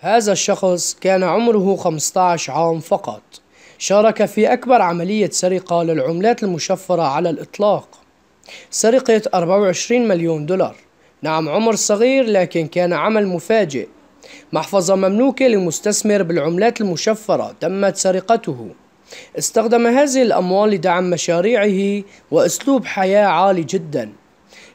هذا الشخص كان عمره 15 عام فقط شارك في أكبر عملية سرقة للعملات المشفرة على الإطلاق سرقة 24 مليون دولار نعم عمر صغير لكن كان عمل مفاجئ محفظة مملوكة لمستثمر بالعملات المشفرة تمت سرقته استخدم هذه الأموال لدعم مشاريعه وأسلوب حياة عالي جداً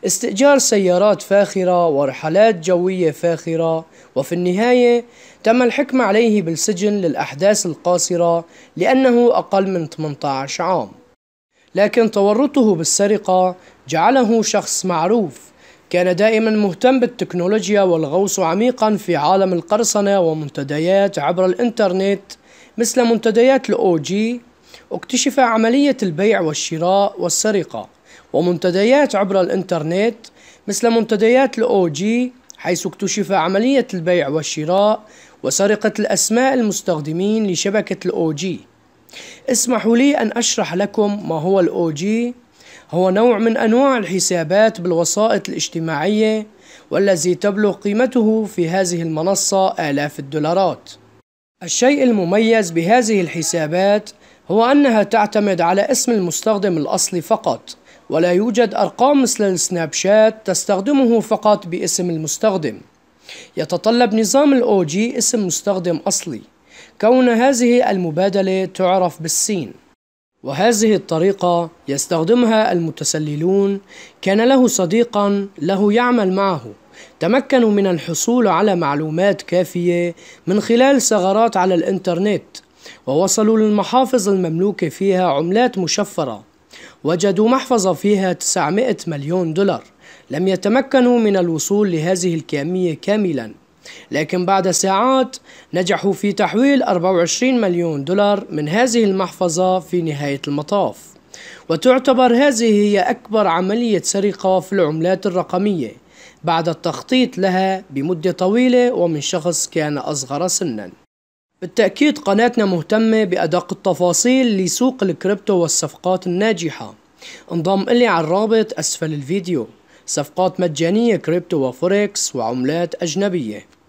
استئجار سيارات فاخرة ورحلات جوية فاخرة وفي النهاية تم الحكم عليه بالسجن للأحداث القاصرة لأنه أقل من 18 عام لكن تورطه بالسرقة جعله شخص معروف كان دائما مهتم بالتكنولوجيا والغوص عميقا في عالم القرصنة ومنتديات عبر الانترنت مثل منتديات الأو جي اكتشف عملية البيع والشراء والسرقة ومنتديات عبر الإنترنت مثل منتديات الأو جي حيث اكتشف عملية البيع والشراء وسرقة الأسماء المستخدمين لشبكة الأو جي اسمحوا لي أن أشرح لكم ما هو الأو جي هو نوع من أنواع الحسابات بالوسائط الاجتماعية والذي تبلغ قيمته في هذه المنصة آلاف الدولارات الشيء المميز بهذه الحسابات هو أنها تعتمد على اسم المستخدم الأصلي فقط ولا يوجد أرقام مثل السناب شات تستخدمه فقط باسم المستخدم يتطلب نظام الأو جي اسم مستخدم أصلي كون هذه المبادلة تعرف بالسين وهذه الطريقة يستخدمها المتسللون كان له صديقا له يعمل معه تمكنوا من الحصول على معلومات كافية من خلال ثغرات على الإنترنت ووصلوا للمحافظ المملوكة فيها عملات مشفرة وجدوا محفظة فيها 900 مليون دولار لم يتمكنوا من الوصول لهذه الكمية كاملا لكن بعد ساعات نجحوا في تحويل 24 مليون دولار من هذه المحفظة في نهاية المطاف وتعتبر هذه هي أكبر عملية سرقة في العملات الرقمية بعد التخطيط لها بمدة طويلة ومن شخص كان أصغر سناً بالتأكيد قناتنا مهتمة بأدق التفاصيل لسوق الكريبتو والصفقات الناجحة انضم إلي على الرابط أسفل الفيديو صفقات مجانية كريبتو وفوركس وعملات أجنبية